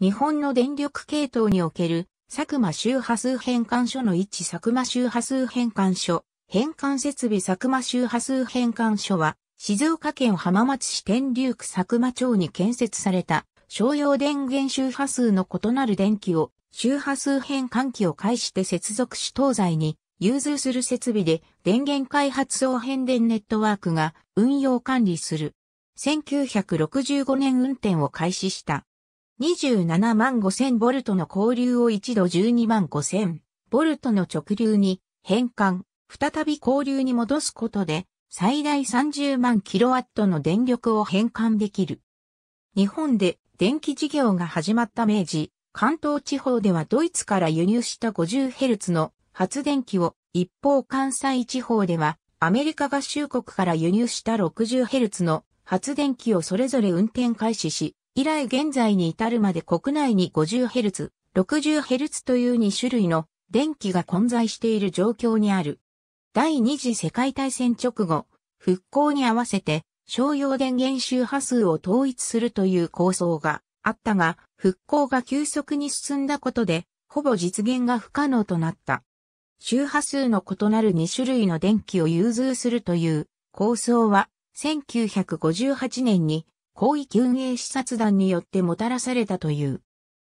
日本の電力系統における、佐久間周波数変換所の置佐久間周波数変換所、変換設備佐久間周波数変換所は、静岡県浜松市天竜区佐久間町に建設された、商用電源周波数の異なる電気を、周波数変換器を介して接続し東西に融通する設備で電源開発総変電ネットワークが運用管理する。1965年運転を開始した27万5000ボルトの交流を一度12万5000ボルトの直流に変換、再び交流に戻すことで最大30万キロワットの電力を変換できる。日本で電気事業が始まった明治、関東地方ではドイツから輸入した 50Hz の発電機を、一方関西地方ではアメリカ合衆国から輸入した 60Hz の発電機をそれぞれ運転開始し、以来現在に至るまで国内に 50Hz、60Hz という2種類の電気が混在している状況にある。第二次世界大戦直後、復興に合わせて商用電源周波数を統一するという構想があったが、復興が急速に進んだことで、ほぼ実現が不可能となった。周波数の異なる2種類の電気を融通するという構想は1958年に広域運営視察団によってもたらされたという。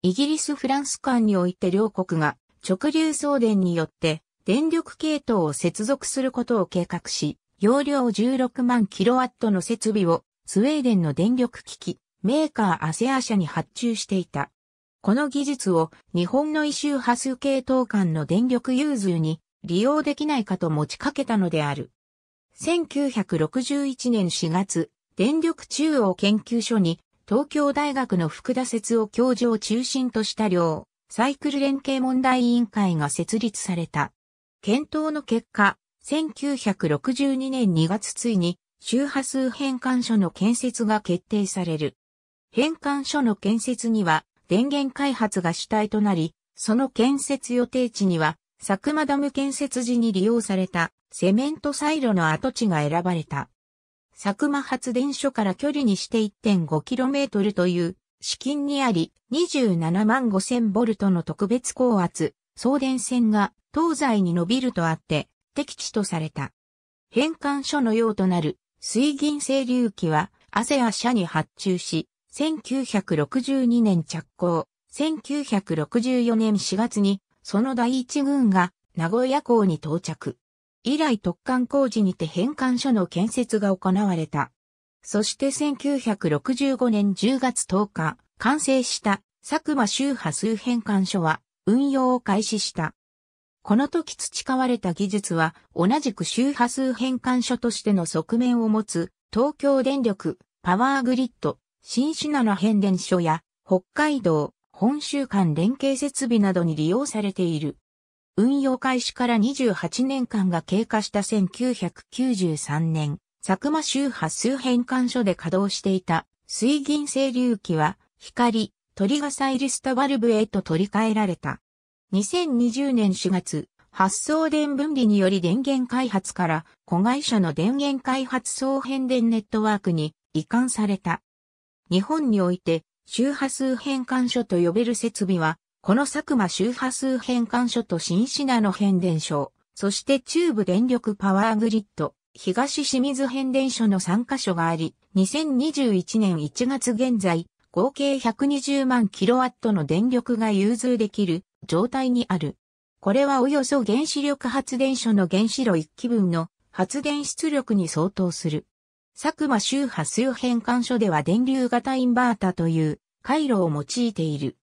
イギリス・フランス間において両国が直流送電によって電力系統を接続することを計画し、容量16万キロワットの設備をスウェーデンの電力機器メーカーアセア社に発注していた。この技術を日本の異臭波数系統間の電力融通に利用できないかと持ちかけたのである。1961年4月、電力中央研究所に東京大学の福田節夫教授を中心とした寮サイクル連携問題委員会が設立された。検討の結果、1962年2月ついに周波数変換所の建設が決定される。変換所の建設には電源開発が主体となり、その建設予定地には佐久間ダム建設時に利用されたセメントサイロの跡地が選ばれた。佐久間発電所から距離にして 1.5km という、至近にあり、27万5000ボルトの特別高圧、送電線が東西に伸びるとあって、敵地とされた。変換所のようとなる水銀清流機は、アセア社に発注し、1962年着工、1964年4月に、その第一軍が名古屋港に到着。以来特貫工事にて返還所の建設が行われた。そして1965年10月10日、完成した佐久間周波数返還所は運用を開始した。この時培われた技術は同じく周波数変換所としての側面を持つ東京電力、パワーグリッド、新品の変電所や北海道、本州間連携設備などに利用されている。運用開始から28年間が経過した1993年、佐久間周波数変換所で稼働していた水銀清流器は光、トリガサイリスタバルブへと取り替えられた。2020年4月、発送電分離により電源開発から子会社の電源開発総変電ネットワークに移管された。日本において周波数変換所と呼べる設備はこの佐久間周波数変換所と新ナの変電所、そして中部電力パワーグリッド、東清水変電所の3カ所があり、2021年1月現在、合計120万キロワットの電力が融通できる状態にある。これはおよそ原子力発電所の原子炉1基分の発電出力に相当する。佐久間周波数変換所では電流型インバータという回路を用いている。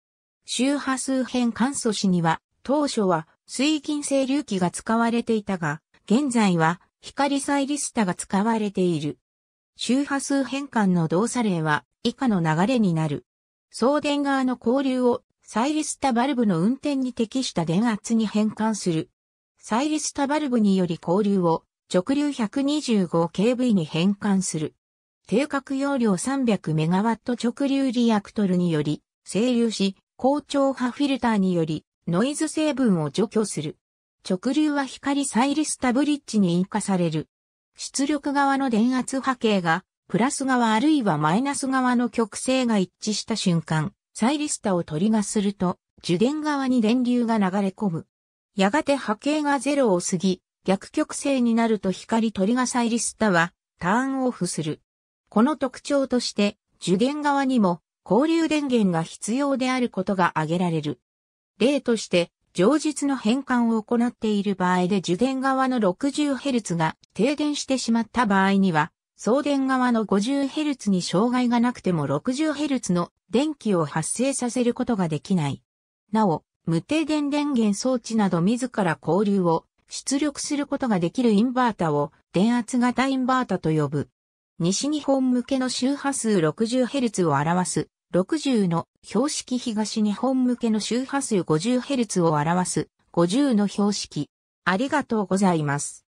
周波数変換素子には、当初は水銀整流器が使われていたが、現在は光サイリスタが使われている。周波数変換の動作例は以下の流れになる。送電側の交流をサイリスタバルブの運転に適した電圧に変換する。サイリスタバルブにより交流を直流 125kV に変換する。定格容量 300MW 直流リアクトルにより整流し、高調波フィルターによりノイズ成分を除去する。直流は光サイリスタブリッジに引火される。出力側の電圧波形がプラス側あるいはマイナス側の極性が一致した瞬間、サイリスタを取りガすると、受電側に電流が流れ込む。やがて波形がゼロを過ぎ、逆極性になると光トリガサイリスタはターンオフする。この特徴として、受電側にも交流電源が必要であることが挙げられる。例として、常日の変換を行っている場合で受電側の 60Hz が停電してしまった場合には、送電側の 50Hz に障害がなくても 60Hz の電気を発生させることができない。なお、無停電電源装置など自ら交流を出力することができるインバータを電圧型インバータと呼ぶ。西日本向けの周波数 60Hz を表す60の標識東日本向けの周波数 50Hz を表す50の標識。ありがとうございます。